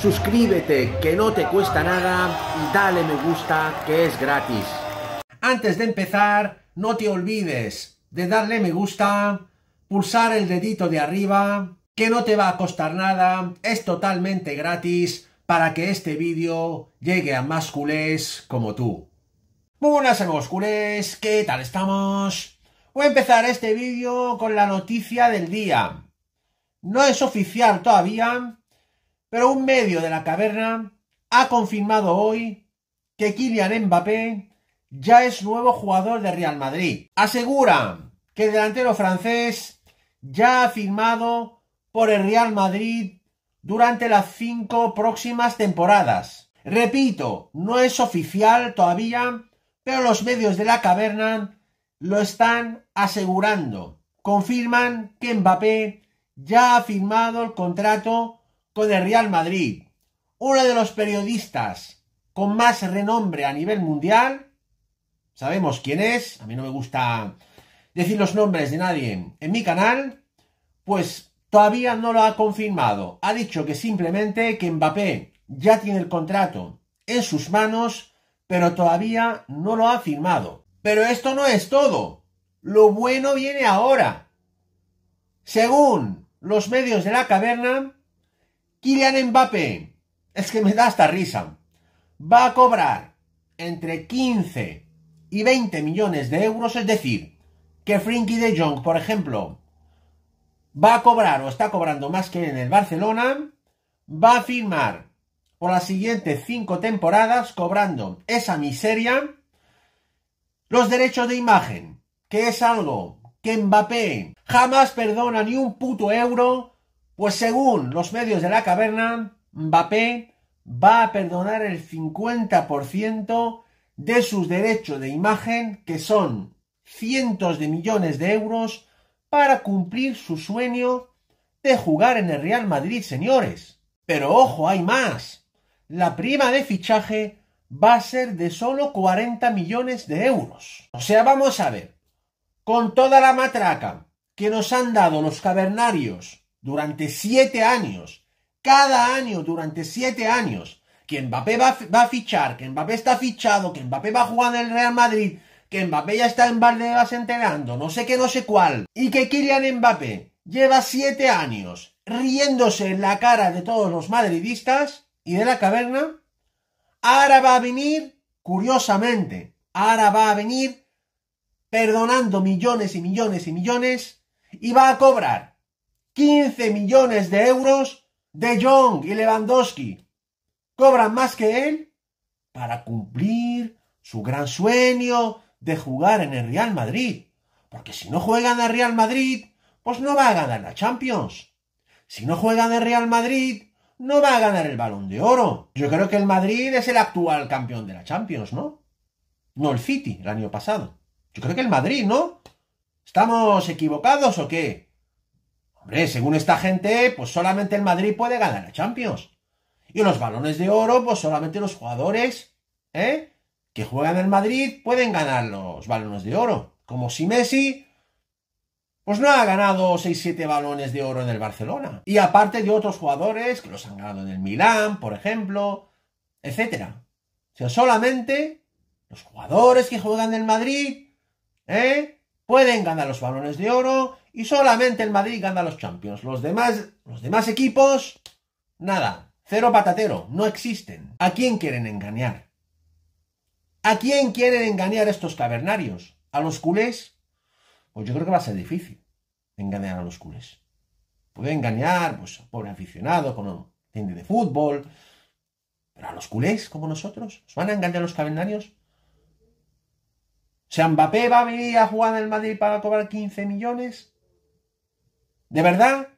suscríbete que no te cuesta nada y dale me gusta que es gratis. Antes de empezar, no te olvides de darle me gusta, pulsar el dedito de arriba, que no te va a costar nada, es totalmente gratis para que este vídeo llegue a más culés como tú. Muy buenas amigos culés, ¿qué tal estamos? Voy a empezar este vídeo con la noticia del día. No es oficial todavía, pero un medio de la caverna ha confirmado hoy que Kylian Mbappé ya es nuevo jugador de Real Madrid. Aseguran que el delantero francés ya ha firmado por el Real Madrid durante las cinco próximas temporadas. Repito, no es oficial todavía, pero los medios de la caverna lo están asegurando. Confirman que Mbappé ya ha firmado el contrato con el Real Madrid, uno de los periodistas con más renombre a nivel mundial, sabemos quién es, a mí no me gusta decir los nombres de nadie en mi canal, pues todavía no lo ha confirmado. Ha dicho que simplemente que Mbappé ya tiene el contrato en sus manos, pero todavía no lo ha firmado. Pero esto no es todo. Lo bueno viene ahora. Según los medios de la caverna, Kylian Mbappé, es que me da hasta risa, va a cobrar entre 15 y 20 millones de euros, es decir, que Frinky de Jong, por ejemplo, va a cobrar o está cobrando más que en el Barcelona, va a firmar por las siguientes cinco temporadas cobrando esa miseria los derechos de imagen, que es algo que Mbappé jamás perdona ni un puto euro pues según los medios de la caverna, Mbappé va a perdonar el 50% de sus derechos de imagen, que son cientos de millones de euros, para cumplir su sueño de jugar en el Real Madrid, señores. Pero ojo, hay más. La prima de fichaje va a ser de solo 40 millones de euros. O sea, vamos a ver, con toda la matraca que nos han dado los cavernarios durante siete años, cada año durante siete años, que Mbappé va, a fichar, que Mbappé está fichado, que Mbappé va a jugar en el Real Madrid, que Mbappé ya está en Valdebebas enterando, no sé qué, no sé cuál, y que Kylian Mbappé lleva siete años riéndose en la cara de todos los madridistas y de la caverna, ahora va a venir, curiosamente, ahora va a venir perdonando millones y millones y millones y va a cobrar 15 millones de euros de Jong y Lewandowski. Cobran más que él para cumplir su gran sueño de jugar en el Real Madrid. Porque si no juegan al Real Madrid, pues no va a ganar la Champions. Si no juegan el Real Madrid, no va a ganar el balón de oro. Yo creo que el Madrid es el actual campeón de la Champions, ¿no? No el City, el año pasado. Yo creo que el Madrid, ¿no? ¿Estamos equivocados o qué? según esta gente, pues solamente el Madrid puede ganar a Champions. Y los balones de oro, pues solamente los jugadores ¿eh? que juegan en Madrid pueden ganar los balones de oro. Como si Messi, pues no ha ganado 6-7 balones de oro en el Barcelona. Y aparte de otros jugadores que los han ganado en el Milán, por ejemplo, etc. O sea, solamente los jugadores que juegan en el Madrid ¿eh? pueden ganar los balones de oro y solamente el Madrid gana los Champions. Los demás, los demás equipos, nada, cero patatero, no existen. ¿A quién quieren engañar? ¿A quién quieren engañar estos cavernarios? ¿A los culés? Pues yo creo que va a ser difícil engañar a los culés. Puede engañar, pues, a pobre aficionado con un tiende de fútbol, pero a los culés como nosotros, ¿os van a engañar los cavernarios? O va a venir a jugar en el Madrid para cobrar 15 millones. ¿De verdad?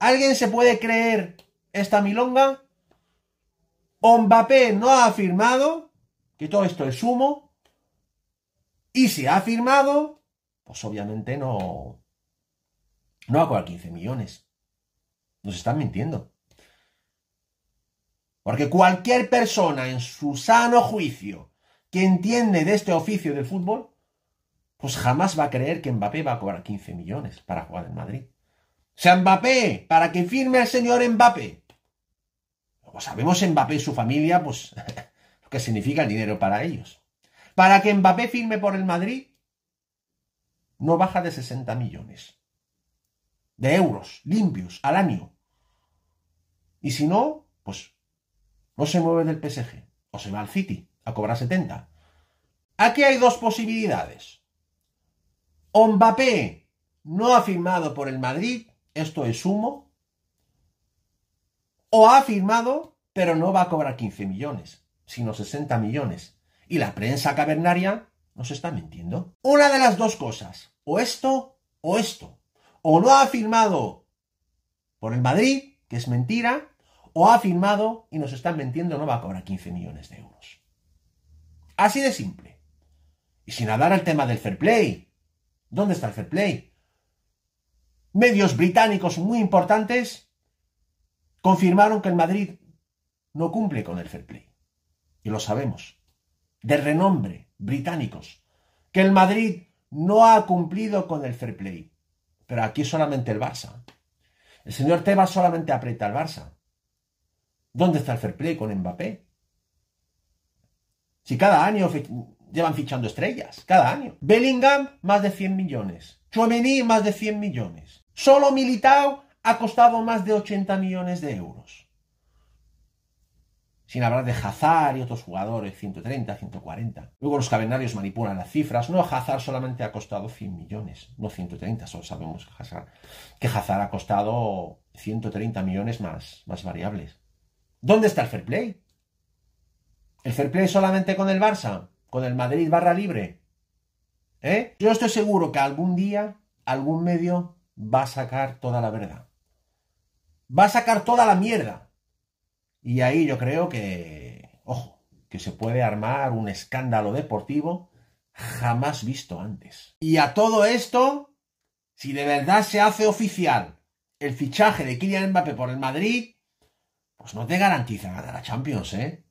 ¿Alguien se puede creer esta milonga? Mbappé no ha afirmado que todo esto es sumo Y si ha afirmado, pues obviamente no. No va a cobrar 15 millones. Nos están mintiendo. Porque cualquier persona en su sano juicio que entiende de este oficio del fútbol, pues jamás va a creer que Mbappé va a cobrar 15 millones para jugar en Madrid sea Mbappé, para que firme el señor Mbappé. Como sabemos, Mbappé y su familia, pues, lo que significa el dinero para ellos. Para que Mbappé firme por el Madrid, no baja de 60 millones de euros limpios al año. Y si no, pues no se mueve del PSG o se va al City a cobrar 70. Aquí hay dos posibilidades. O Mbappé no ha firmado por el Madrid esto es humo, o ha firmado, pero no va a cobrar 15 millones, sino 60 millones. Y la prensa cavernaria nos está mintiendo. Una de las dos cosas, o esto o esto. O no ha firmado por el Madrid, que es mentira, o ha firmado y nos están mintiendo, no va a cobrar 15 millones de euros. Así de simple. Y sin hablar al tema del fair play. ¿Dónde está el fair play? medios británicos muy importantes confirmaron que el Madrid no cumple con el fair play. Y lo sabemos. De renombre, británicos. Que el Madrid no ha cumplido con el fair play. Pero aquí solamente el Barça. El señor Tebas solamente aprieta al Barça. ¿Dónde está el fair play con Mbappé? Si cada año llevan fichando estrellas, cada año. Bellingham, más de 100 millones. Chouameni, más de 100 millones. Solo Militao ha costado más de 80 millones de euros. Sin hablar de Hazard y otros jugadores, 130, 140. Luego los calendarios manipulan las cifras. No, Hazard solamente ha costado 100 millones, no 130, solo sabemos que Hazard, que Hazard ha costado 130 millones más, más variables. ¿Dónde está el fair play? ¿El fair play solamente con el Barça? ¿Con el Madrid barra libre? ¿Eh? Yo estoy seguro que algún día, algún medio va a sacar toda la verdad. Va a sacar toda la mierda. Y ahí yo creo que, ojo, que se puede armar un escándalo deportivo jamás visto antes. Y a todo esto, si de verdad se hace oficial el fichaje de Kylian Mbappé por el Madrid, pues no te garantiza ganar a Champions, ¿eh?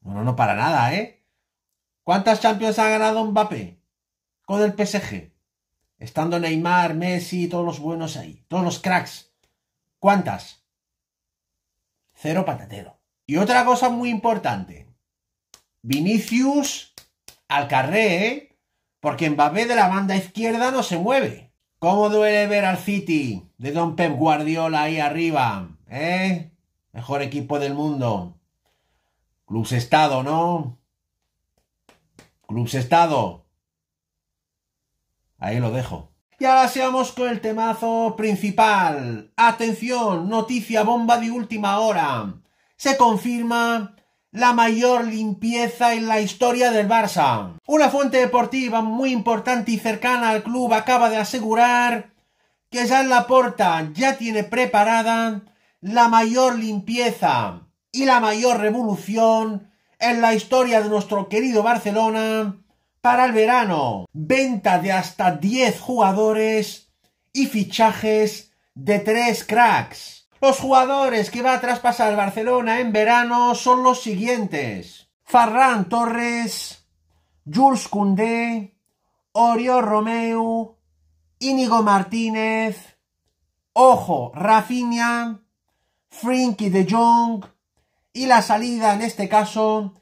No, no, no, para nada, ¿eh? ¿Cuántas Champions ha ganado Mbappé con el PSG? Estando Neymar, Messi, todos los buenos ahí, todos los cracks. ¿Cuántas? Cero patatero. Y otra cosa muy importante. Vinicius al carré, ¿eh? Porque Mbappé de la banda izquierda no se mueve. ¿Cómo duele ver al City de Don Pep Guardiola ahí arriba? ¿Eh? Mejor equipo del mundo. Clubs Estado, ¿no? Clubs Estado. Ahí lo dejo. Y ahora seamos con el temazo principal. Atención, noticia bomba de última hora. Se confirma la mayor limpieza en la historia del Barça. Una fuente deportiva muy importante y cercana al club acaba de asegurar que ya en la porta ya tiene preparada la mayor limpieza y la mayor revolución en la historia de nuestro querido Barcelona para el verano. Venta de hasta 10 jugadores y fichajes de 3 cracks. Los jugadores que va a traspasar Barcelona en verano son los siguientes. Farran Torres, Jules Koundé, Oriol Romeu, Íñigo Martínez, Ojo Rafinha, Frinky de Jong y la salida en este caso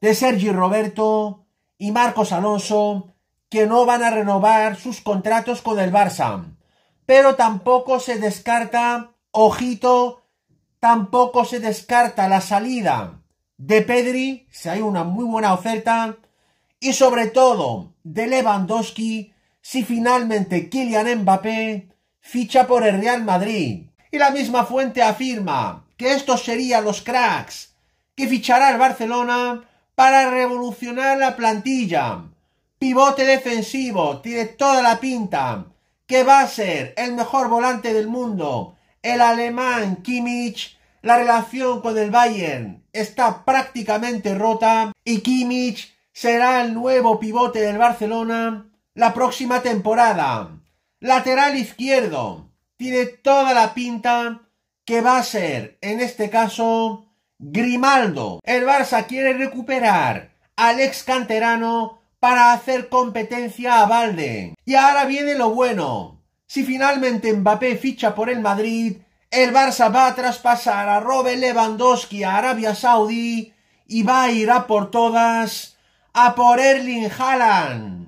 de Sergi Roberto y Marcos Alonso que no van a renovar sus contratos con el Barça. Pero tampoco se descarta, ojito, tampoco se descarta la salida de Pedri, si hay una muy buena oferta, y sobre todo de Lewandowski, si finalmente Kylian Mbappé ficha por el Real Madrid. Y la misma fuente afirma que estos serían los cracks que fichará el Barcelona para revolucionar la plantilla. Pivote defensivo, tiene toda la pinta. Que va a ser el mejor volante del mundo. El alemán Kimmich. La relación con el Bayern está prácticamente rota. Y Kimmich será el nuevo pivote del Barcelona la próxima temporada. Lateral izquierdo. Tiene toda la pinta que va a ser, en este caso, Grimaldo. El Barça quiere recuperar al ex canterano para hacer competencia a Balde. Y ahora viene lo bueno. Si finalmente Mbappé ficha por el Madrid, el Barça va a traspasar a Robert Lewandowski a Arabia Saudí y va a ir a por todas a por Erling Haaland.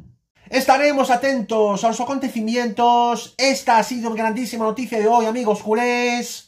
Estaremos atentos a los acontecimientos. Esta ha sido una grandísima noticia de hoy, amigos culés.